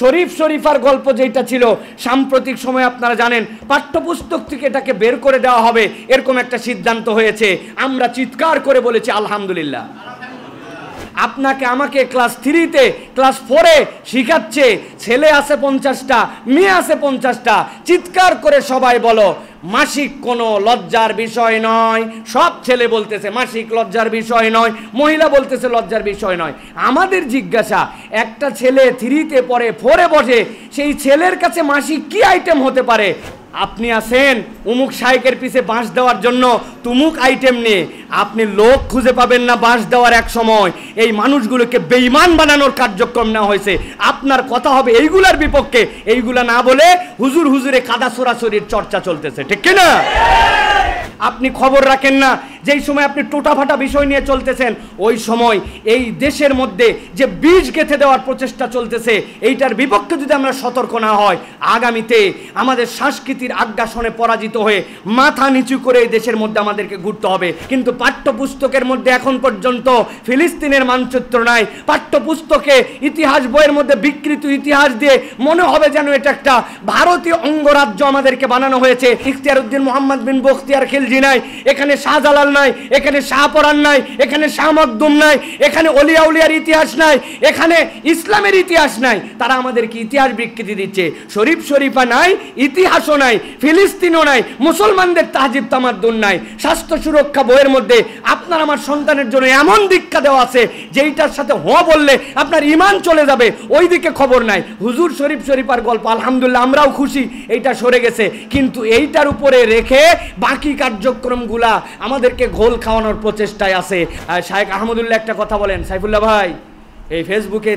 শরীফ শরীফার গল্প যেটা ছিল সাম্প্রতিক সময়ে আপনারা জানেন পাঠ্যপুস্তক থেকে এটাকে বের করে দেওয়া হবে এরকম একটা সিদ্ধান্ত হয়েছে আমরা চিৎকার করে বলেছি আলহামদুলিল্লাহ আপনাকে আমাকে ক্লাস থ্রিতে ক্লাস ফোরে শিখাচ্ছে ছেলে আছে পঞ্চাশটা মেয়ে আছে পঞ্চাশটা চিৎকার করে সবাই বলো মাসিক কোনো লজ্জার বিষয় নয় সব ছেলে বলতেছে মাসিক লজ্জার বিষয় নয় মহিলা বলতেছে লজ্জার বিষয় নয় আমাদের জিজ্ঞাসা একটা ছেলে থ্রিতে পরে ফোরে বসে সেই ছেলের কাছে মাসিক কি আইটেম হতে পারে আপনি আছেন উমুক শাইকের পিছে বাঁশ দেওয়ার জন্য তুমুক আইটেম নিয়ে আপনি লোক খুঁজে পাবেন না বাঁশ দেওয়ার এক সময় এই মানুষগুলোকে বেইমান বানানোর কার্যক্রম নেওয়া হয়েছে আপনার কথা হবে এইগুলার বিপক্ষে এইগুলা না বলে হুজুর হুজুরে কাদা সোরাসরির চর্চা চলতেছে ঠিক কিনা আপনি খবর রাখেন না যেই সময় আপনি টোটাফাটা বিষয় নিয়ে চলতেছেন ওই সময় এই দেশের মধ্যে যে বীজ গেঁথে দেওয়ার প্রচেষ্টা চলতেছে এইটার বিপক্ষে যদি আমরা সতর্ক না হয় আগামীতে আমাদের সংস্কৃতির আজ্ঞাসনে পরাজিত হয়ে মাথা নিচু করে এই দেশের মধ্যে আমাদেরকে ঘুরতে হবে কিন্তু পাঠ্যপুস্তকের মধ্যে এখন পর্যন্ত ফিলিস্তিনের মানচিত্র নাই পাঠ্যপুস্তকে ইতিহাস বইয়ের মধ্যে বিকৃত ইতিহাস দিয়ে মনে হবে যেন এটা একটা ভারতীয় অঙ্গরাজ্য আমাদেরকে বানানো হয়েছে ইখতিয়ার উদ্দিন মোহাম্মদ বিন বখতিয়ার খিলজি নাই এখানে শাহজালাল নাই এখানে শাহপরান নাই এখানে শাহ মকদুম নাই এখানে অলিয়া উলিয়ার ইতিহাস নাই এখানে ইসলামের ইতিহাস নাই তারা আমাদেরকে ইতিহাস বিকৃতি দিচ্ছে শরীফ শরীফা নাই ইতিহাসও নাই ফিলিস্তিনও নাই মুসলমানদের তাহজিব তামাদ্দুন নাই স্বাস্থ্য সুরক্ষা বইয়ের মধ্যে আপনার আমার সন্তানের জন্য এমন দীক্ষা দেওয়া আছে যেইটার সাথে হ বললে আপনার ইমান চলে যাবে ওই দিকে খবর নাই হুজুর শরীফ শরীফার গল্প আলহামদুলিল্লাহ আমরাও খুশি এইটা সরে গেছে কিন্তু এইটার উপরে রেখে বাকি কার্যক্রমগুলা আমাদেরকে মানুষকে ঘোল খাওয়ানোর প্রচেষ্টায় আছে শাহেক আহমদুল্লাহ একটা কথা বলেন সাইফুল্লাহ ভাই এই ফেসবুকে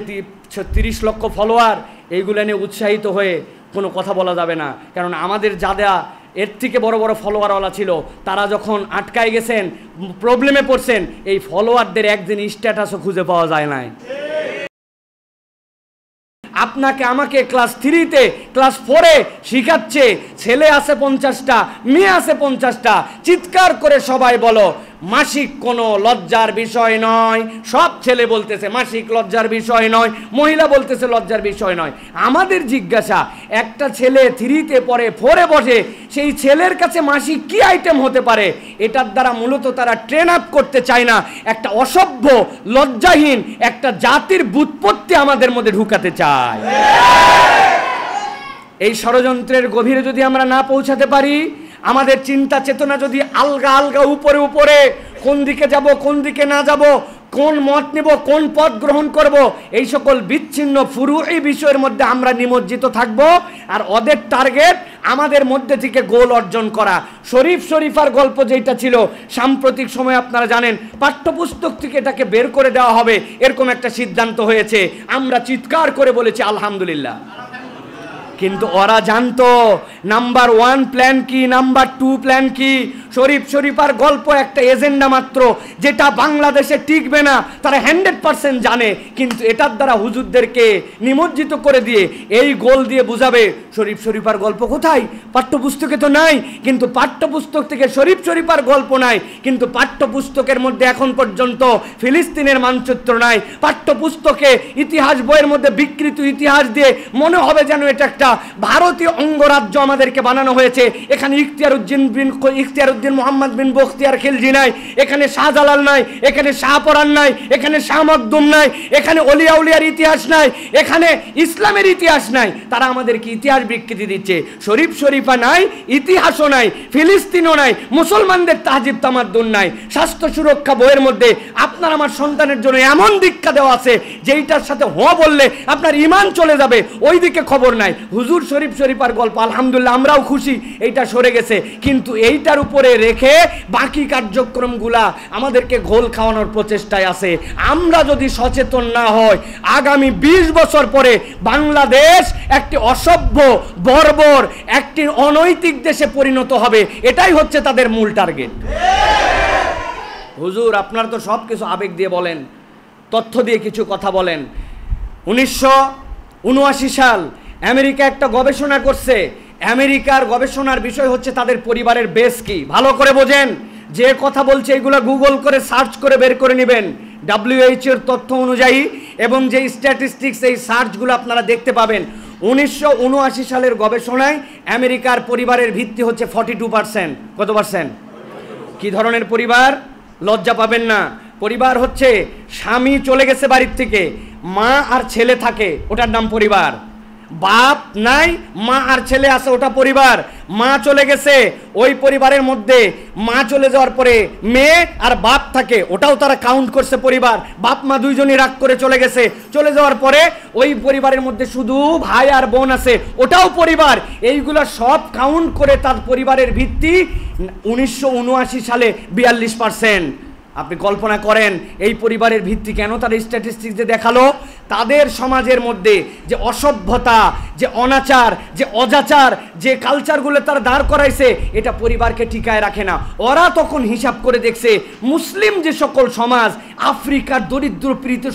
তিরিশ লক্ষ ফলোয়ার এইগুলো নিয়ে উৎসাহিত হয়ে কোনো কথা বলা যাবে না কারণ আমাদের যারা এর থেকে বড় বড় ফলোয়ারওয়ালা ছিল তারা যখন আটকায় গেছেন প্রবলেমে পড়ছেন এই ফলোয়ারদের একদিন স্ট্যাটাসও খুঁজে পাওয়া যায় না আপনাকে আমাকে ক্লাস থ্রিতে ক্লাস ফোরে শিখাচ্ছে ছেলে আছে পঞ্চাশটা মেয়ে আছে পঞ্চাশটা চিৎকার করে সবাই বলো মাসিক কোনো লজ্জার বিষয় নয় সব ছেলে বলতেছে মাসিক লজ্জার বিষয় নয় মহিলা বলতেছে লজ্জার বিষয় নয় আমাদের জিজ্ঞাসা একটা ছেলে থ্রিতে পরে ফোরে বসে সেই ছেলের কাছে মাসিক কি আইটেম হতে পারে এটার দ্বারা মূলত তারা ট্রেন আপ করতে চায় না একটা অসভ্য লজ্জাহীন একটা জাতির বুৎপত্তি আমাদের মধ্যে ঢুকাতে চায় এই ষড়যন্ত্রের গভীরে যদি আমরা না পৌঁছাতে পারি আমাদের চিন্তা চেতনা যদি আলগা আলগা উপরে উপরে কোন দিকে যাব কোন দিকে না যাব কোন মত নেব কোন পথ গ্রহণ করব এই সকল বিচ্ছিন্ন ফুরু এই বিষয়ের মধ্যে আমরা নিমজ্জিত থাকব আর ওদের টার্গেট আমাদের মধ্যে থেকে গোল অর্জন করা শরীফ শরীফার গল্প যেটা ছিল সাম্প্রতিক সময়ে আপনারা জানেন পাঠ্যপুস্তক থেকে এটাকে বের করে দেওয়া হবে এরকম একটা সিদ্ধান্ত হয়েছে আমরা চিৎকার করে বলেছি আলহামদুলিল্লাহ কিন্তু ওরা জানতো নাম্বার ওয়ান প্ল্যান কি নাম্বার টু প্ল্যান কি শরীফ আর গল্প একটা এজেন্ডা মাত্র যেটা বাংলাদেশে টিকবে না তারা হান্ড্রেড পারসেন্ট জানে কিন্তু এটার দ্বারা হুজুরদেরকে নিমজ্জিত করে দিয়ে এই গোল দিয়ে বুঝাবে শরীফ আর গল্প কোথায় পাঠ্যপুস্তকে তো নাই কিন্তু পাঠ্যপুস্তক থেকে শরীফ আর গল্প নাই কিন্তু পাঠ্যপুস্তকের মধ্যে এখন পর্যন্ত ফিলিস্তিনের মানচিত্র নাই পাঠ্যপুস্তকে ইতিহাস বইয়ের মধ্যে বিকৃত ইতিহাস দিয়ে মনে হবে যেন এটা একটা একটা ভারতীয় অঙ্গরাজ্য আমাদেরকে বানানো হয়েছে এখানে ইখতিয়ার উদ্দিন বিন ইখতিয়ার উদ্দিন মোহাম্মদ বিন বখতিয়ার খিলজি নাই এখানে শাহজালাল নাই এখানে শাহপরান নাই এখানে শাহ মকদুম নাই এখানে অলিয়াউলিয়ার ইতিহাস নাই এখানে ইসলামের ইতিহাস নাই তারা আমাদেরকে ইতিহাস বিকৃতি দিচ্ছে শরীফ শরীফা নাই ইতিহাসও নাই ফিলিস্তিনও নাই মুসলমানদের তাহজিব তামাদ্দুন নাই স্বাস্থ্য সুরক্ষা বইয়ের মধ্যে আপনার আমার সন্তানের জন্য এমন দীক্ষা দেওয়া আছে যেইটার সাথে হ বললে আপনার ইমান চলে যাবে ওই দিকে খবর নাই হুজুর শরীফ আর গল্প আলহামদুলিল্লাহ আমরাও খুশি এইটা সরে গেছে কিন্তু এইটার উপরে রেখে বাকি কার্যক্রমগুলা আমাদেরকে ঘোল খাওয়ানোর প্রচেষ্টায় আছে আমরা যদি সচেতন না হয় আগামী ২০ বছর পরে বাংলাদেশ একটি অসভ্য বর্বর একটি অনৈতিক দেশে পরিণত হবে এটাই হচ্ছে তাদের মূল টার্গেট হুজুর আপনার তো সব কিছু আবেগ দিয়ে বলেন তথ্য দিয়ে কিছু কথা বলেন উনিশশো উনআশি সাল আমেরিকা একটা গবেষণা করছে আমেরিকার গবেষণার বিষয় হচ্ছে তাদের পরিবারের বেস কি ভালো করে বোঝেন যে কথা বলছে এগুলো গুগল করে সার্চ করে বের করে নেবেন এর তথ্য অনুযায়ী এবং যে স্ট্যাটিস্টিক্স এই সার্চগুলো আপনারা দেখতে পাবেন উনিশশো সালের গবেষণায় আমেরিকার পরিবারের ভিত্তি হচ্ছে ফর্টি টু পার্সেন্ট কত পার্সেন্ট কী ধরনের পরিবার লজ্জা পাবেন না পরিবার হচ্ছে স্বামী চলে গেছে বাড়ির থেকে মা আর ছেলে থাকে ওটার নাম পরিবার বাপ নাই মা আর ছেলে আছে ওটা পরিবার মা চলে গেছে ওই পরিবারের মধ্যে মা চলে যাওয়ার পরে মেয়ে আর বাপ থাকে ওটাও তারা কাউন্ট করছে পরিবার বাপ মা দুইজনই রাগ করে চলে গেছে চলে যাওয়ার পরে ওই পরিবারের মধ্যে শুধু ভাই আর বোন আছে ওটাও পরিবার এইগুলো সব কাউন্ট করে তার পরিবারের ভিত্তি উনিশশো সালে বিয়াল্লিশ পার্সেন্ট আপনি কল্পনা করেন এই পরিবারের ভিত্তি কেন তার স্ট্যাটিস্টিক্স যে দেখালো তাদের সমাজের মধ্যে যে অসভ্যতা যে অনাচার যে অজাচার যে কালচারগুলো তার দাঁড় করাইছে এটা পরিবারকে টিকায় রাখে না ওরা তখন হিসাব করে দেখছে মুসলিম যে সকল সমাজ আফ্রিকার দরিদ্র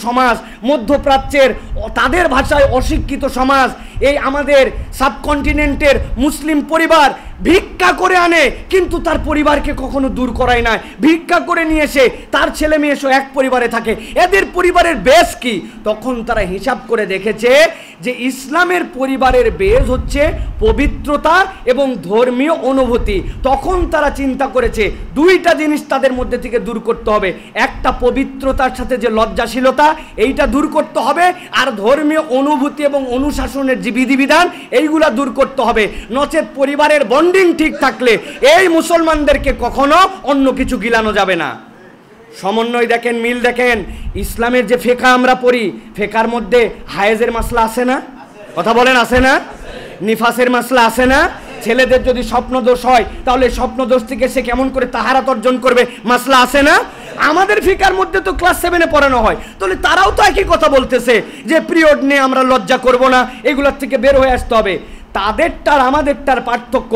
সমাজ মধ্যপ্রাচ্যের তাদের ভাষায় অশিক্ষিত সমাজ এই আমাদের সাবকন্টিনেন্টের মুসলিম পরিবার ভিক্ষা করে আনে কিন্তু তার পরিবারকে কখনো দূর করাই না ভিক্ষা করে নিয়ে এসে তার ছেলে মেয়ে সব এক পরিবারে থাকে এদের পরিবারের বেশ কি তখন তারা হিসাব করে দেখেছে যে ইসলামের পরিবারের বেশ হচ্ছে পবিত্রতা এবং ধর্মীয় অনুভূতি তখন তারা চিন্তা করেছে দুইটা জিনিস তাদের মধ্যে থেকে দূর করতে হবে একটা পবিত্রতার সাথে যে লজ্জাশীলতা এইটা দূর করতে হবে আর ধর্মীয় অনুভূতি এবং অনুশাসনের যে বিধিবিধান এইগুলা দূর করতে হবে নচেত পরিবারের বন্ধ ফাউন্ডিং ঠিক থাকলে এই মুসলমানদেরকে কখনো অন্য কিছু গিলানো যাবে না সমন্বয় দেখেন মিল দেখেন ইসলামের যে ফেকা আমরা পড়ি ফেকার মধ্যে হায়েজের মাসলা আছে না কথা বলেন আছে না নিফাসের মাসলা আছে না ছেলেদের যদি স্বপ্ন দোষ হয় তাহলে স্বপ্ন দোষ থেকে সে কেমন করে তাহারা অর্জন করবে মাসলা আছে না আমাদের ফিকার মধ্যে তো ক্লাস সেভেনে পড়ানো হয় তাহলে তারাও তো একই কথা বলতেছে যে পিরিয়ড নিয়ে আমরা লজ্জা করব না এগুলোর থেকে বের হয়ে আসতে হবে তাদেরটার আমাদেরটার পার্থক্য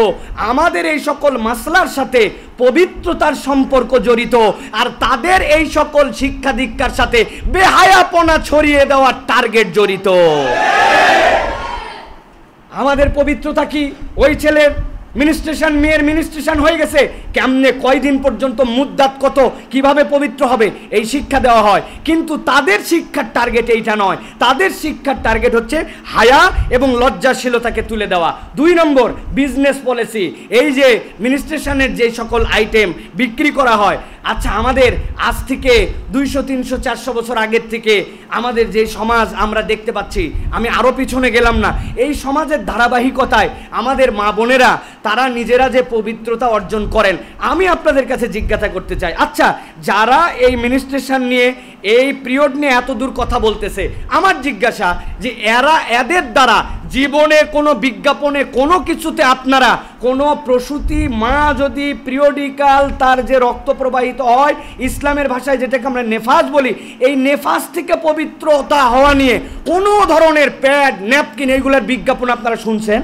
আমাদের এই সকল মাসলার সাথে পবিত্রতার সম্পর্ক জড়িত আর তাদের এই সকল শিক্ষা দীক্ষার সাথে বেহায়াপনা ছড়িয়ে দেওয়ার টার্গেট জড়িত আমাদের পবিত্রতা কি ওই ছেলের মিনিস্ট্রেশন মেয়ের মিনিস্ট্রেশন হয়ে গেছে কেমনে কয়দিন পর্যন্ত মুদ্রাত কত কিভাবে পবিত্র হবে এই শিক্ষা দেওয়া হয় কিন্তু তাদের শিক্ষার টার্গেট এইটা নয় তাদের শিক্ষার টার্গেট হচ্ছে হায়া এবং লজ্জাশীলতাকে তুলে দেওয়া দুই নম্বর বিজনেস পলিসি এই যে মিনিস্ট্রেশনের যে সকল আইটেম বিক্রি করা হয় আচ্ছা আমাদের আজ থেকে দুইশো তিনশো চারশো বছর আগের থেকে আমাদের যে সমাজ আমরা দেখতে পাচ্ছি আমি আরও পিছনে গেলাম না এই সমাজের ধারাবাহিকতায় আমাদের মা বোনেরা তারা নিজেরা যে পবিত্রতা অর্জন করেন আমি আপনাদের কাছে জিজ্ঞাসা করতে চাই আচ্ছা যারা এই মিনিস্ট্রেশন নিয়ে এই পিরিয়ড নিয়ে এত দূর কথা বলতেছে আমার জিজ্ঞাসা যে এরা এদের দ্বারা জীবনে কোনো বিজ্ঞাপনে কোনো কিছুতে আপনারা কোনো প্রসূতি মা যদি পিরিয়ডিক্যাল তার যে রক্ত প্রবাহিত হয় ইসলামের ভাষায় যেটাকে আমরা নেফাজ বলি এই নেফাজ থেকে পবিত্রতা হওয়া নিয়ে কোনো ধরনের প্যাড ন্যাপকিন এইগুলোর বিজ্ঞাপন আপনারা শুনছেন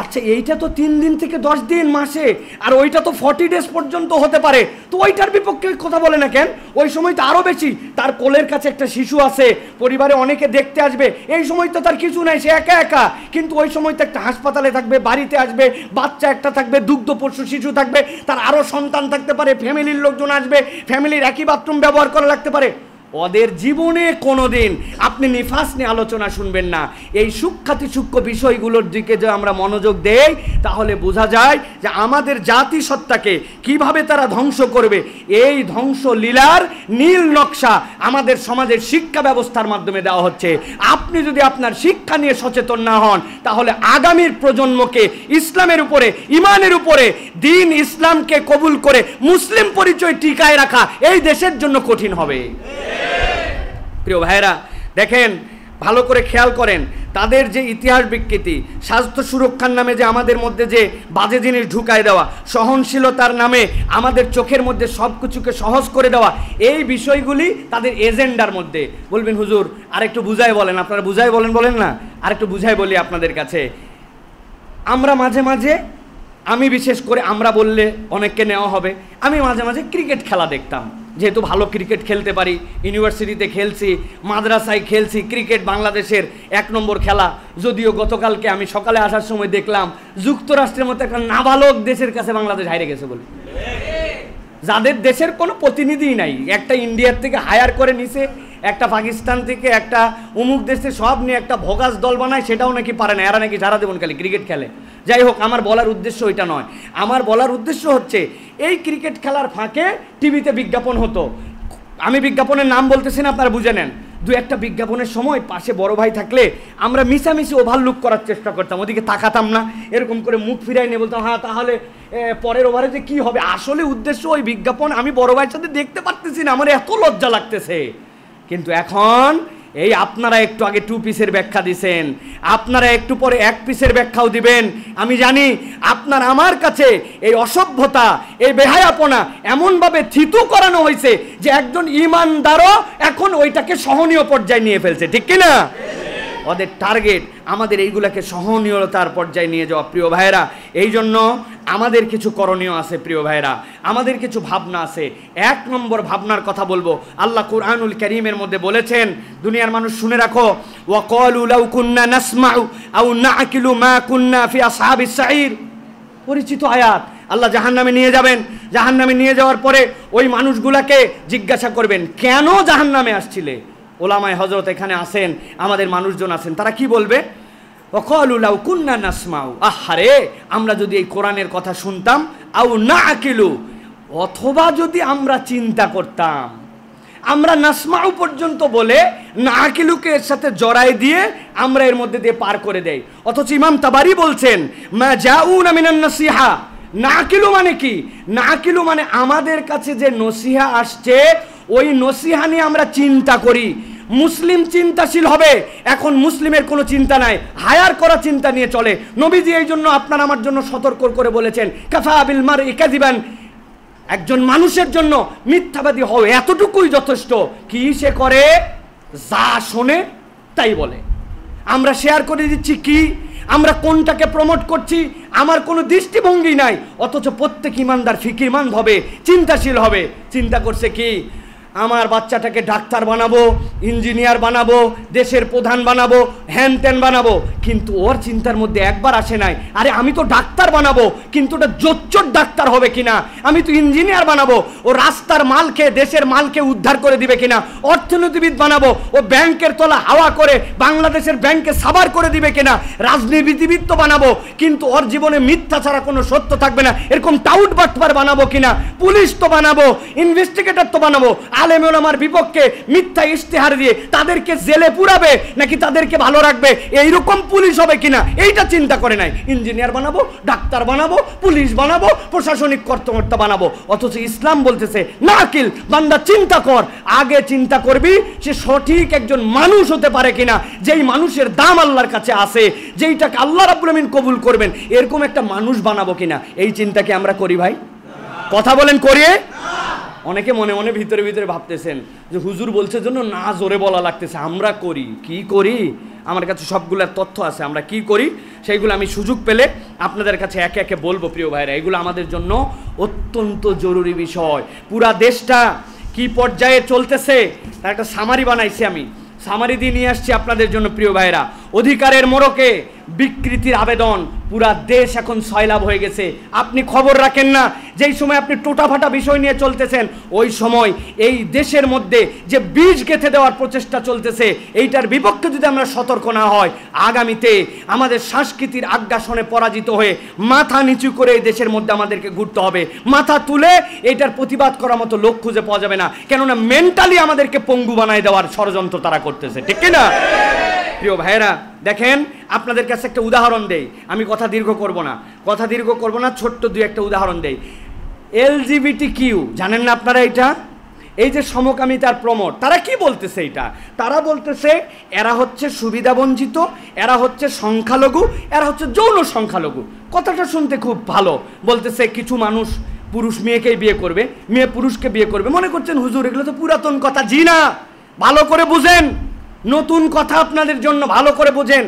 আচ্ছা এইটা তো তিন দিন থেকে দশ দিন মাসে আর ওইটা তো ফর্টি ডেজ পর্যন্ত হতে পারে তো ওইটার বিপক্ষে কথা বলে না কেন ওই সময় তো আরও বেশি তার কোলের কাছে একটা শিশু আছে পরিবারে অনেকে দেখতে আসবে এই সময় তো তার কিছু নাই সে একা একা কিন্তু ওই সময় তো একটা হাসপাতালে থাকবে বাড়িতে আসবে বাচ্চা একটা থাকবে দুগ্ধ পশু শিশু থাকবে তার আরও সন্তান থাকতে পারে ফ্যামিলির লোকজন আসবে ফ্যামিলির একই বাথরুম ব্যবহার করা লাগতে পারে ওদের জীবনে কোনো দিন আপনি নিফাস নিয়ে আলোচনা শুনবেন না এই সূক্ষাতি সূক্ষ্ম বিষয়গুলোর দিকে যে আমরা মনোযোগ দেই তাহলে বোঝা যায় যে আমাদের জাতি সত্তাকে কিভাবে তারা ধ্বংস করবে এই ধ্বংস লীলার নীল নকশা আমাদের সমাজের শিক্ষা ব্যবস্থার মাধ্যমে দেওয়া হচ্ছে আপনি যদি আপনার শিক্ষা নিয়ে সচেতন না হন তাহলে আগামীর প্রজন্মকে ইসলামের উপরে ইমানের উপরে দিন ইসলামকে কবুল করে মুসলিম পরিচয় টিকায় রাখা এই দেশের জন্য কঠিন হবে প্রিয় ভাইরা দেখেন ভালো করে খেয়াল করেন তাদের যে ইতিহাস বিকৃতি স্বাস্থ্য সুরক্ষার নামে যে আমাদের মধ্যে যে বাজে জিনিস ঢুকায় দেওয়া সহনশীলতার নামে আমাদের চোখের মধ্যে সব কিছুকে সহজ করে দেওয়া এই বিষয়গুলি তাদের এজেন্ডার মধ্যে বলবেন হুজুর আরেকটু বুঝাই বলেন আপনারা বুঝাই বলেন বলেন না আরেকটু বুঝাই বলি আপনাদের কাছে আমরা মাঝে মাঝে আমি বিশেষ করে আমরা বললে অনেককে নেওয়া হবে আমি মাঝে মাঝে ক্রিকেট খেলা দেখতাম যেহেতু ভালো ক্রিকেট খেলতে পারি ইউনিভার্সিটিতে খেলছি মাদ্রাসায় খেলছি ক্রিকেট বাংলাদেশের এক নম্বর খেলা যদিও গতকালকে আমি সকালে আসার সময় দেখলাম যুক্তরাষ্ট্রের মতো একটা নাবালক দেশের কাছে বাংলাদেশ হারে গেছে বলে যাদের দেশের কোনো প্রতিনিধিই নাই একটা ইন্ডিয়ার থেকে হায়ার করে নিছে একটা পাকিস্তান থেকে একটা অমুক দেশে সব নিয়ে একটা ভোগাস দল বানায় সেটাও নাকি পারে না এরা নাকি যারা দেবন খালি ক্রিকেট খেলে যাই হোক আমার বলার উদ্দেশ্য ওইটা নয় আমার বলার উদ্দেশ্য হচ্ছে এই ক্রিকেট খেলার ফাঁকে টিভিতে বিজ্ঞাপন হতো আমি বিজ্ঞাপনের নাম বলতেছি না আপনারা বুঝে নেন দু একটা বিজ্ঞাপনের সময় পাশে বড় ভাই থাকলে আমরা মিশামিশি ওভারলুক করার চেষ্টা করতাম ওদিকে তাকাতাম না এরকম করে মুখ ফিরাই নিয়ে বলতাম হ্যাঁ তাহলে পরের ওভারে যে কী হবে আসলে উদ্দেশ্য ওই বিজ্ঞাপন আমি বড় ভাইয়ের সাথে দেখতে পারতেছি না আমার এত লজ্জা লাগতেছে কিন্তু এখন এই আপনারা একটু আগে টু পিসের ব্যাখ্যা দিছেন আপনারা একটু পরে এক পিসের ব্যাখ্যাও দিবেন আমি জানি আপনার আমার কাছে এই অসভ্যতা এই বেহায়াপনা এমনভাবে থিতু করানো হয়েছে যে একজন ইমানদারও এখন ওইটাকে সহনীয় পর্যায়ে নিয়ে ফেলছে ঠিক কিনা না ওদের টার্গেট আমাদের এইগুলাকে সহনীয়তার পর্যায়ে নিয়ে যাওয়া প্রিয় ভাইয়েরা এই জন্য আমাদের কিছু করণীয় আছে প্রিয় ভাইয়েরা আমাদের কিছু ভাবনা আছে এক নম্বর ভাবনার কথা বলবো আল্লাহ কুরআনুল করিমের মধ্যে বলেছেন দুনিয়ার মানুষ শুনে রাখো কুন্না নাসমাউ আউ নাকিলু মা কুন্না পরিচিত আয়াত আল্লাহ জাহান্নামে নিয়ে যাবেন জাহান্নামে নিয়ে যাওয়ার পরে ওই মানুষগুলাকে জিজ্ঞাসা করবেন কেন জাহান্নামে আসছিলে ওলামায় হজরত এখানে আসেন আমাদের মানুষজন আছেন তারা কি বলবে অকলুলাউ কুন্না নাসমাউ আহারে আমরা যদি এই কোরআনের কথা শুনতাম আউ না আকিলু অথবা যদি আমরা চিন্তা করতাম আমরা নাসমাউ পর্যন্ত বলে না আকিলুকে এর সাথে জড়াই দিয়ে আমরা এর মধ্যে দিয়ে পার করে দেয় অথচ ইমাম তাবারি বলছেন মা যাউ না মিনান নাসিহা নাকিলু মানে কি নাকিলু মানে আমাদের কাছে যে নসিহা আসছে ওই নসিহা নিয়ে আমরা চিন্তা করি মুসলিম চিন্তাশীল হবে এখন মুসলিমের কোনো চিন্তা নাই হায়ার করা চিন্তা নিয়ে চলে নবীজি এই জন্য আপনার আমার জন্য সতর্ক করে বলেছেন কাফা আবিল মার ইকাজিবান একজন মানুষের জন্য মিথ্যাবাদী হও এতটুকুই যথেষ্ট কি সে করে যা শোনে তাই বলে আমরা শেয়ার করে দিচ্ছি কি আমরা কোনটাকে প্রমোট করছি আমার কোনো দৃষ্টিভঙ্গি নাই অথচ প্রত্যেক ইমানদার ফিকিমান হবে চিন্তাশীল হবে চিন্তা করছে কি আমার বাচ্চাটাকে ডাক্তার বানাবো ইঞ্জিনিয়ার বানাবো দেশের প্রধান বানাবো হ্যান ত্যান বানাবো কিন্তু ওর চিন্তার মধ্যে একবার আসে নাই আরে আমি তো ডাক্তার বানাবো কিন্তু ওটা জোচ্চোর ডাক্তার হবে কিনা আমি তো ইঞ্জিনিয়ার বানাবো ও রাস্তার মালকে দেশের মালকে উদ্ধার করে দিবে কিনা অর্থনীতিবিদ বানাবো ও ব্যাংকের তলা হাওয়া করে বাংলাদেশের ব্যাংকে সাবার করে দিবে কিনা রাজনীতিবিদ তো বানাবো কিন্তু ওর জীবনে মিথ্যা ছাড়া কোনো সত্য থাকবে না এরকম টাউট বাটপার বানাবো কিনা পুলিশ তো বানাবো ইনভেস্টিগেটর তো বানাবো আলেমুল বিপক্ষে মিথ্যা ইশতেহার দিয়ে তাদেরকে জেলে পুরাবে নাকি তাদেরকে ভালো রাখবে এইরকম পুলিশ হবে কিনা এইটা চিন্তা করে নাই ইঞ্জিনিয়ার বানাবো ডাক্তার বানাবো পুলিশ বানাবো প্রশাসনিক কর্তকর্তা বানাবো অথচ ইসলাম বলতেছে না আকিল বান্দা চিন্তা কর আগে চিন্তা করবি সে সঠিক একজন মানুষ হতে পারে কিনা যেই মানুষের দাম আল্লাহর কাছে আছে যেইটাকে আল্লাহ রাবুলামিন কবুল করবেন এরকম একটা মানুষ বানাবো কিনা এই চিন্তাকে আমরা করি ভাই কথা বলেন করিয়ে অনেকে মনে মনে ভিতরে ভিতরে ভাবতেছেন যে হুজুর বলছে জন্য না জোরে বলা লাগতেছে আমরা করি কি করি আমার কাছে সবগুলোর তথ্য আছে আমরা কি করি সেইগুলো আমি সুযোগ পেলে আপনাদের কাছে একে একে বলবো প্রিয় ভাইরা এগুলো আমাদের জন্য অত্যন্ত জরুরি বিষয় পুরা দেশটা কি পর্যায়ে চলতেছে তার একটা সামারি বানাইছি আমি সামারি দিয়ে নিয়ে আসছি আপনাদের জন্য প্রিয় ভাইরা অধিকারের মোড়কে বিকৃতির আবেদন পুরা দেশ এখন সয়লাভ হয়ে গেছে আপনি খবর রাখেন না যেই সময় আপনি টোটাফাটা বিষয় নিয়ে চলতেছেন ওই সময় এই দেশের মধ্যে যে বীজ গেঁথে দেওয়ার প্রচেষ্টা চলতেছে এইটার বিপক্ষে যদি আমরা সতর্ক না হয় আগামীতে আমাদের সংস্কৃতির আজ্ঞাসনে পরাজিত হয়ে মাথা নিচু করে এই দেশের মধ্যে আমাদেরকে ঘুরতে হবে মাথা তুলে এইটার প্রতিবাদ করার মতো লোক খুঁজে পাওয়া যাবে না কেননা মেন্টালি আমাদেরকে পঙ্গু বানায় দেওয়ার ষড়যন্ত্র তারা করতেছে ঠিক না প্রিয় ভাইয়েরা দেখেন আপনাদের কাছে একটা উদাহরণ দেই আমি কথা দীর্ঘ করব না কথা দীর্ঘ করব না ছোট্ট দুই একটা উদাহরণ দেই এলজিবিটি কিউ জানেন না আপনারা এটা এই যে সমকামিতার প্রমোট তারা কি বলতেছে এটা তারা বলতেছে এরা হচ্ছে সুবিধাবঞ্চিত এরা হচ্ছে সংখ্যালঘু এরা হচ্ছে যৌন সংখ্যালঘু কথাটা শুনতে খুব ভালো বলতেছে কিছু মানুষ পুরুষ মেয়েকেই বিয়ে করবে মেয়ে পুরুষকে বিয়ে করবে মনে করছেন হুজুর এগুলো তো পুরাতন কথা জি না ভালো করে বুঝেন নতুন কথা আপনাদের জন্য ভালো করে বোঝেন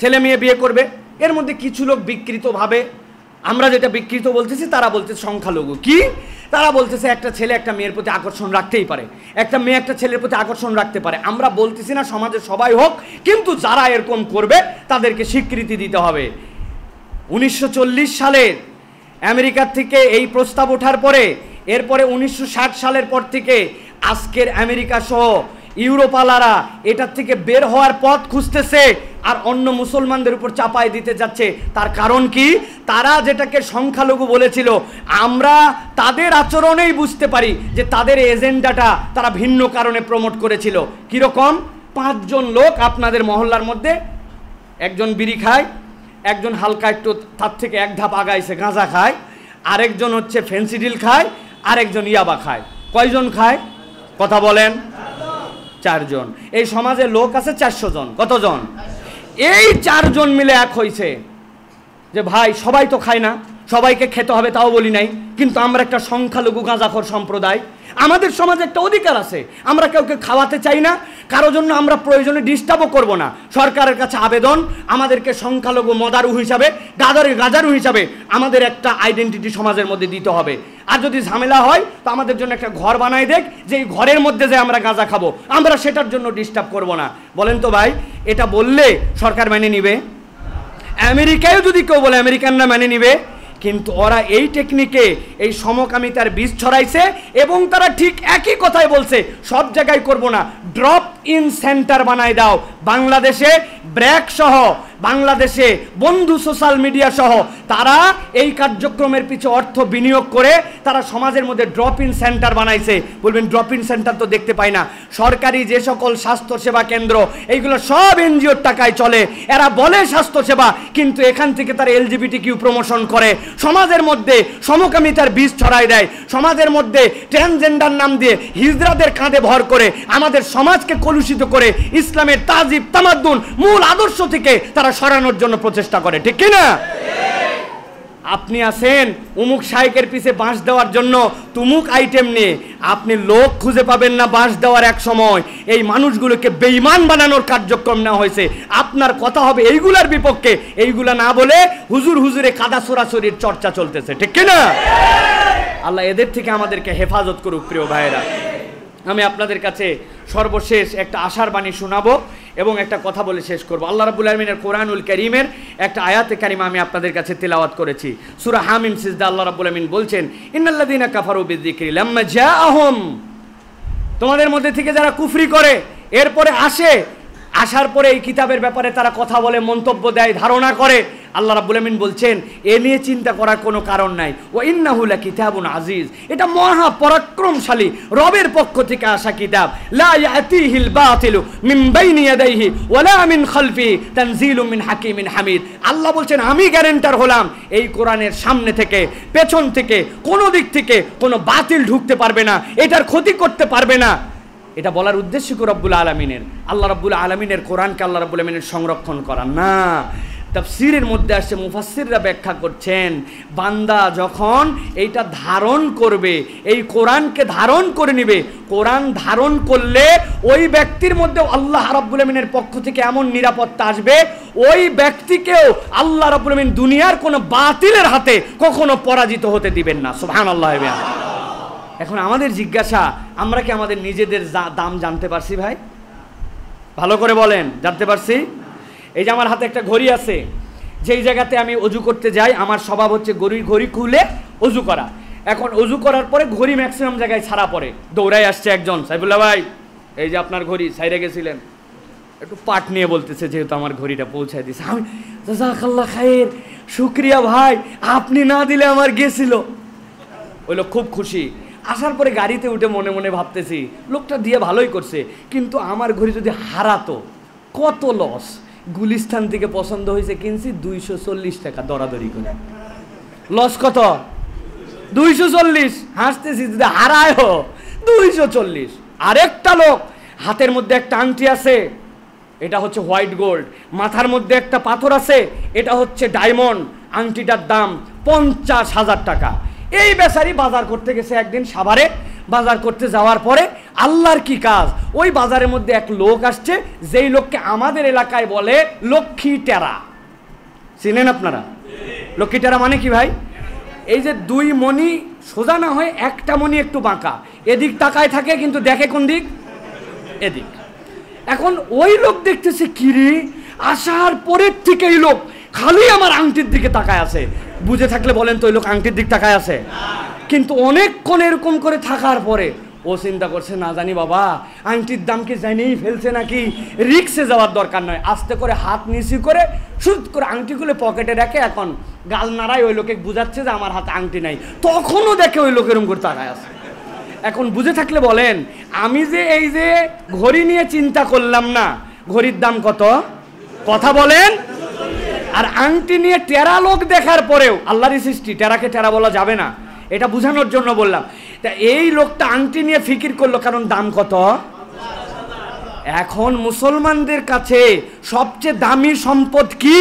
ছেলে মেয়ে বিয়ে করবে এর মধ্যে কিছু লোক বিকৃতভাবে আমরা যেটা বিকৃত বলতেছি তারা বলতেছে সংখ্যালঘু কি তারা বলতেছে একটা ছেলে একটা মেয়ের প্রতি আকর্ষণ রাখতেই পারে একটা মেয়ে একটা ছেলের প্রতি আকর্ষণ রাখতে পারে আমরা বলতেছি না সমাজে সবাই হোক কিন্তু যারা এরকম করবে তাদেরকে স্বীকৃতি দিতে হবে উনিশশো সালে আমেরিকার থেকে এই প্রস্তাব ওঠার পরে এরপরে উনিশশো সালের পর থেকে আজকের আমেরিকা সহ ইউরোপালারা এটার থেকে বের হওয়ার পথ খুঁজতেছে আর অন্য মুসলমানদের উপর চাপায় দিতে যাচ্ছে তার কারণ কি তারা যেটাকে সংখ্যালঘু বলেছিল আমরা তাদের আচরণেই বুঝতে পারি যে তাদের এজেন্ডাটা তারা ভিন্ন কারণে প্রমোট করেছিল কীরকম পাঁচজন লোক আপনাদের মহল্লার মধ্যে একজন বিড়ি খায় একজন হালকা একটু তার থেকে এক ধাপ আগাইছে গাঁজা খায় আরেকজন হচ্ছে ফেন্সিডিল খায় আরেকজন ইয়াবা খায় কয়জন খায় কথা বলেন চারজন এই সমাজে লোক আছে চারশো জন কতজন এই চারজন মিলে এক হয়েছে যে ভাই সবাই তো খায় না সবাইকে খেতে হবে তাও বলি নাই কিন্তু আমরা একটা সংখ্যালঘু গাঁজাখর সম্প্রদায় আমাদের সমাজে একটা অধিকার আছে আমরা কাউকে খাওয়াতে চাই না কারো জন্য আমরা প্রয়োজনে ডিস্টার্বও করব না সরকারের কাছে আবেদন আমাদেরকে সংখ্যালঘু মদারু হিসাবে গাদারু গাজারু হিসাবে আমাদের একটা আইডেন্টিটি সমাজের মধ্যে দিতে হবে আর যদি ঝামেলা হয় তো আমাদের জন্য একটা ঘর বানাই দেখ যে এই ঘরের মধ্যে যে আমরা গাঁজা খাবো আমরা সেটার জন্য ডিস্টার্ব করব না বলেন তো ভাই এটা বললে সরকার মেনে নিবে আমেরিকায়ও যদি কেউ বলে আমেরিকানরা মেনে নিবে কিন্তু ওরা এই টেকনিকে এই সমকামিতার বীজ ছড়াইছে এবং তারা ঠিক একই কথাই বলছে সব জায়গায় করব না ড্রপ ইন সেন্টার বানায় দাও বাংলাদেশে ব্র্যাক সহ বাংলাদেশে বন্ধু সোশ্যাল মিডিয়া সহ তারা এই কার্যক্রমের পিছু অর্থ বিনিয়োগ করে তারা সমাজের মধ্যে ড্রপ ইন সেন্টার বানাইছে বলবেন ড্রপ ইন সেন্টার তো দেখতে পায় না সরকারি যে সকল স্বাস্থ্যসেবা কেন্দ্র এইগুলো সব এনজিওর টাকায় চলে এরা বলে স্বাস্থ্যসেবা কিন্তু এখান থেকে তারা এলজিবিটি কিউ প্রমোশন করে সমাজের মধ্যে সমকামিতার বীজ ছড়াই দেয় সমাজের মধ্যে ট্রান্সজেন্ডার নাম দিয়ে হিজরাদের কাঁধে ভর করে আমাদের সমাজকে কলুষিত করে ইসলামের তাজিব তামাদ্দুন মূল আদর্শ থেকে তারা তারা সরানোর জন্য প্রচেষ্টা করে ঠিক কিনা আপনি আছেন উমুক শাইকের পিছে বাঁশ দেওয়ার জন্য তুমুক আইটেম নিয়ে আপনি লোক খুঁজে পাবেন না বাঁশ দেওয়ার এক সময় এই মানুষগুলোকে বেইমান বানানোর কার্যক্রম নেওয়া হয়েছে আপনার কথা হবে এইগুলার বিপক্ষে এইগুলা না বলে হুজুর হুজুরে কাদা সরাসরির চর্চা চলতেছে ঠিক কিনা আল্লাহ এদের থেকে আমাদেরকে হেফাজত করুক প্রিয় ভাইয়েরা আমি আপনাদের কাছে সর্বশেষ একটা আশার বাণী শোনাবো এবং একটা কথা বলে শেষ করবো আল্লাহ রাবুল আলমিনের কোরআনুল করিমের একটা আয়াতে কারিমা আমি আপনাদের কাছে তেলাওয়াত করেছি সুরা হামিম সিজদা আল্লাহ রাবুল আলমিন বলছেন ইন্নাল্লাদিনা কাফারু বিদিক্রি লাম্মা জা আহম তোমাদের মধ্যে থেকে যারা কুফরি করে এরপরে আসে আসার পরে এই কিতাবের ব্যাপারে তারা কথা বলে মন্তব্য দেয় ধারণা করে আল্লাহ রাবুল আমিন বলছেন এ নিয়ে চিন্তা করার কোনো কারণ নাই ও ইন্নাহুলা কিতাবুন আজিজ এটা মহা পরাক্রমশালী রবের পক্ষ থেকে আসা কিতাব লা ইয়াতিহিল বাতিলু মিন বাইনি ইয়াদাইহি ওয়ালা মিন খালফি তানজিলুম মিন হাকিমিন হামিদ আল্লাহ বলছেন আমি গ্যারেন্টার হলাম এই কোরআনের সামনে থেকে পেছন থেকে কোনো দিক থেকে কোনো বাতিল ঢুকতে পারবে না এটার ক্ষতি করতে পারবে না এটা বলার উদ্দেশ্য কি রব্বুল আলমিনের আল্লাহ রব্বুল আলমিনের কোরআনকে আল্লাহ রব্বুল আলমিনের সংরক্ষণ করা না তাফসিরের মধ্যে আসছে মুফাসিররা ব্যাখ্যা করছেন বান্দা যখন এইটা ধারণ করবে এই কোরআনকে ধারণ করে নিবে কোরআন ধারণ করলে ওই ব্যক্তির মধ্যে আল্লাহ রাব্বুল আমিনের পক্ষ থেকে এমন নিরাপত্তা আসবে ওই ব্যক্তিকেও আল্লাহ রাব্বুল আমিন দুনিয়ার কোনো বাতিলের হাতে কখনো পরাজিত হতে দিবেন না সোহান আল্লাহ এখন আমাদের জিজ্ঞাসা আমরা কি আমাদের নিজেদের দাম জানতে পারছি ভাই ভালো করে বলেন জানতে পারছি এই যে আমার হাতে একটা ঘড়ি আছে যেই জায়গাতে আমি অজু করতে যাই আমার স্বভাব হচ্ছে গড়ির ঘড়ি খুলে অজু করা এখন অজু করার পরে ঘড়ি ম্যাক্সিমাম জায়গায় ছাড়া পড়ে দৌড়াই আসছে একজন সাইফুল্লাহ ভাই এই যে আপনার ঘড়ি সাইরে গেছিলেন একটু পাট নিয়ে বলতেছে যেহেতু আমার ঘড়িটা পৌঁছায় দিছে আমি জাজাকাল্লাহ খায়ের শুক্রিয়া ভাই আপনি না দিলে আমার গেছিল ওই লোক খুব খুশি আসার পরে গাড়িতে উঠে মনে মনে ভাবতেছি লোকটা দিয়ে ভালোই করছে কিন্তু আমার ঘড়ি যদি হারাতো কত লস গুলিস্থান থেকে পছন্দ হয়েছে কিনছি দুইশো চল্লিশ টাকা দরাদরি করে লস কত দুইশো চল্লিশ হাসতেছি যদি হারায় দুইশো চল্লিশ আরেকটা লোক হাতের মধ্যে একটা আংটি আছে এটা হচ্ছে হোয়াইট গোল্ড মাথার মধ্যে একটা পাথর আছে এটা হচ্ছে ডায়মন্ড আংটিটার দাম পঞ্চাশ হাজার টাকা এই বেচারি বাজার করতে গেছে একদিন সাভারে বাজার করতে যাওয়ার পরে আল্লাহর কি কাজ ওই বাজারের মধ্যে এক লোক আসছে যেই লোককে আমাদের এলাকায় বলে লক্ষ্মী টেরা চিনেন আপনারা লক্ষ্মী টেরা মানে কি ভাই এই যে দুই মণি সোজা না হয় একটা মণি একটু বাঁকা এদিক তাকায় থাকে কিন্তু দেখে কোন দিক এদিক এখন ওই লোক দেখতেছে কিরি আসার পরের থেকে এই লোক খালি আমার আংটির দিকে তাকায় আছে বুঝে থাকলে বলেন তো ওই লোক আংটির দিক তাকায় আছে কিন্তু অনেকক্ষণ এরকম করে থাকার পরে ও চিন্তা করছে না জানি বাবা আংটির দাম কি জানিয়েই ফেলছে নাকি রিক্সে যাওয়ার দরকার নয় আস্তে করে হাত নিচু করে সুদ করে আংটিগুলো পকেটে রেখে এখন গাল নাড়ায় ওই লোকে বুঝাচ্ছে যে আমার হাতে আংটি নাই তখনও দেখে ওই লোকের করে তাকায় আছে এখন বুঝে থাকলে বলেন আমি যে এই যে ঘড়ি নিয়ে চিন্তা করলাম না ঘড়ির দাম কত কথা বলেন আর আংটি নিয়ে টেরা লোক দেখার পরেও আল্লাহরই সৃষ্টি টেরাকে টেরা বলা যাবে না এটা বোঝানোর জন্য বললাম তা এই লোকটা আংটি নিয়ে ফিকির করলো কারণ দাম কত এখন মুসলমানদের কাছে সবচেয়ে দামি সম্পদ কি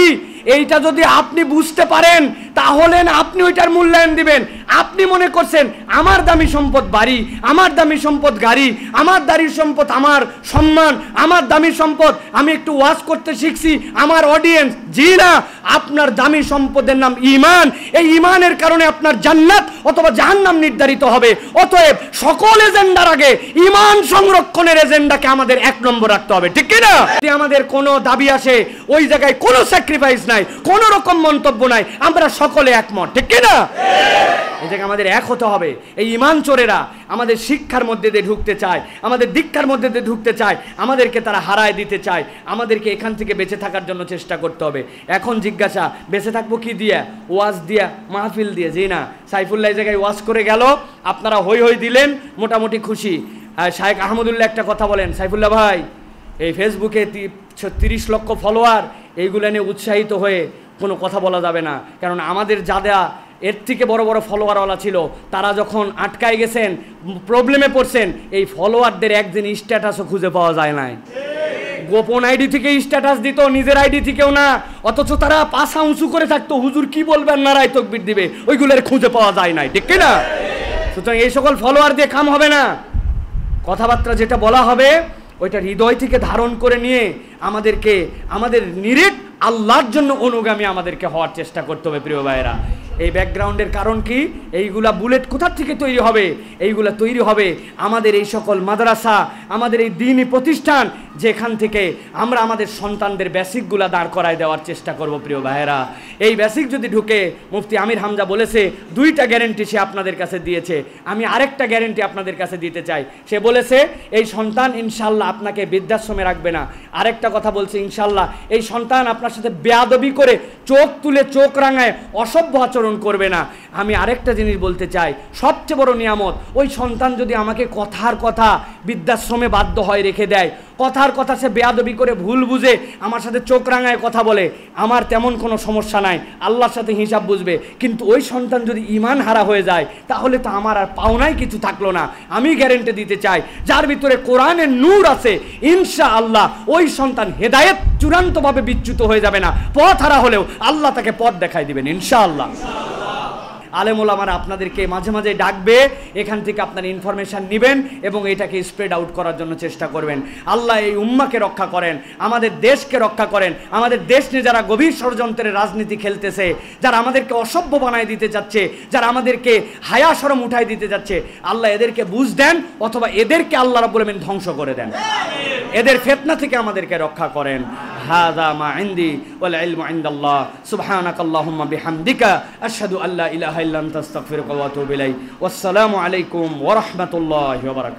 এইটা যদি আপনি বুঝতে পারেন তাহলে আপনি ওইটার মূল্যায়ন দিবেন আপনি মনে করছেন আমার দামি সম্পদ বাড়ি আমার দামি সম্পদ গাড়ি আমার দাড়ির সম্পদ আমার সম্মান আমার দামি সম্পদ আমি একটু ওয়াশ করতে শিখছি আমার অডিয়েন্স জি না আপনার দামি সম্পদের নাম ইমান এই ইমানের কারণে আপনার জান্নাত অথবা নাম নির্ধারিত হবে অতএব সকল এজেন্ডার আগে ইমান সংরক্ষণের এজেন্ডাকে আমাদের এক নম্বর রাখতে হবে ঠিক কিনা আমাদের কোনো দাবি আসে ওই জায়গায় কোনো স্যাক্রিফাইস না নাই কোন রকম মন্তব্য নাই আমরা সকলে একমত ঠিক না এটাকে আমাদের এক হতে হবে এই ইমান চোরেরা আমাদের শিক্ষার মধ্যে দিয়ে ঢুকতে চায় আমাদের দীক্ষার মধ্যে দিয়ে ঢুকতে চায় আমাদেরকে তারা হারায় দিতে চায় আমাদেরকে এখান থেকে বেঁচে থাকার জন্য চেষ্টা করতে হবে এখন জিজ্ঞাসা বেঁচে থাকবো কি দিয়ে ওয়াজ দিয়া মাহফিল দিয়ে যে না সাইফুল্লাহ জায়গায় ওয়াজ করে গেল আপনারা হই হই দিলেন মোটামুটি খুশি হ্যাঁ, শাহেক আহমদুল্লাহ একটা কথা বলেন সাইফুল্লাহ ভাই এই ফেসবুকে তিরিশ লক্ষ ফলোয়ার এইগুলো নিয়ে উৎসাহিত হয়ে কোনো কথা বলা যাবে না কারণ আমাদের দেয়া এর থেকে বড় বড় ফলোয়ারওয়ালা ছিল তারা যখন আটকায় গেছেন প্রবলেমে পড়ছেন এই ফলোয়ারদের একদিন স্ট্যাটাসও খুঁজে পাওয়া যায় নাই গোপন আইডি থেকে স্ট্যাটাস দিত নিজের আইডি থেকেও না অথচ তারা পাশা উঁচু করে থাকতো হুজুর কি বলবেন নারায় তকবির দিবে ওইগুলোর খুঁজে পাওয়া যায় নাই ঠিক না সুতরাং এই সকল ফলোয়ার দিয়ে কাম হবে না কথাবার্তা যেটা বলা হবে ওইটা হৃদয় থেকে ধারণ করে নিয়ে আমাদেরকে আমাদের নিরেট আল্লাহর জন্য অনুগামী আমাদেরকে হওয়ার চেষ্টা করতে হবে প্রিয় ভাইয়েরা এই ব্যাকগ্রাউন্ডের কারণ কি এইগুলা বুলেট কোথার থেকে তৈরি হবে এইগুলা তৈরি হবে আমাদের এই সকল মাদ্রাসা আমাদের এই দিনই প্রতিষ্ঠান যেখান থেকে আমরা আমাদের সন্তানদের বেসিকগুলা দাঁড় করায় দেওয়ার চেষ্টা করব প্রিয় ভাইয়েরা এই বেসিক যদি ঢুকে মুফতি আমির হামজা বলেছে দুইটা গ্যারেন্টি সে আপনাদের কাছে দিয়েছে আমি আরেকটা গ্যারেন্টি আপনাদের কাছে দিতে চাই সে বলেছে এই সন্তান ইনশাল্লাহ আপনাকে বৃদ্ধাশ্রমে রাখবে না আরেকটা কথা বলছে ইনশাল্লাহ এই সন্তান আপনার সাথে বেয়াদবি করে চোখ তুলে চোখ রাঙায় অসভ্য আচরণ করবে না আমি আরেকটা জিনিস বলতে চাই সবচেয়ে বড় নিয়ামত ওই সন্তান যদি আমাকে কথার কথা বৃদ্ধাশ্রমে বাধ্য হয় রেখে দেয় কথার কথা সে বেয়াদবি করে ভুল বুঝে আমার সাথে চোখ রাঙায় কথা বলে আমার তেমন কোনো সমস্যা নাই আল্লাহর সাথে হিসাব বুঝবে কিন্তু ওই সন্তান যদি ইমান হারা হয়ে যায় তাহলে তো আমার আর পাওনাই কিছু থাকলো না আমি গ্যারেন্টি দিতে চাই যার ভিতরে কোরআনের নূর আছে ইনশা আল্লাহ ওই সন্তান হেদায়েত চূড়ান্তভাবে বিচ্যুত হয়ে যাবে না পথ হারা হলেও আল্লাহ তাকে পথ দেখাই দিবেন ইনশাআল্লাহ আলেমোলামারা আপনাদেরকে মাঝে মাঝে ডাকবে এখান থেকে আপনার ইনফরমেশান নেবেন এবং এটাকে স্প্রেড আউট করার জন্য চেষ্টা করবেন আল্লাহ এই উম্মাকে রক্ষা করেন আমাদের দেশকে রক্ষা করেন আমাদের দেশ নিয়ে যারা গভীর ষড়যন্ত্রের রাজনীতি খেলতেছে যারা আমাদেরকে অসভ্য বানায় দিতে যাচ্ছে যারা আমাদেরকে হায়া সরম উঠায় দিতে যাচ্ছে আল্লাহ এদেরকে বুঝ দেন অথবা এদেরকে আল্লাহ রাবুল ধ্বংস করে দেন এদের ফেতনা থেকে আমাদেরকে রক্ষা করেন هذا ما عندي والعلم عند الله سبحانك اللهم بحمدك أشهد أن لا إله إلا أنت أستغفرك وأتوب إليه والسلام عليكم ورحمة الله وبركاته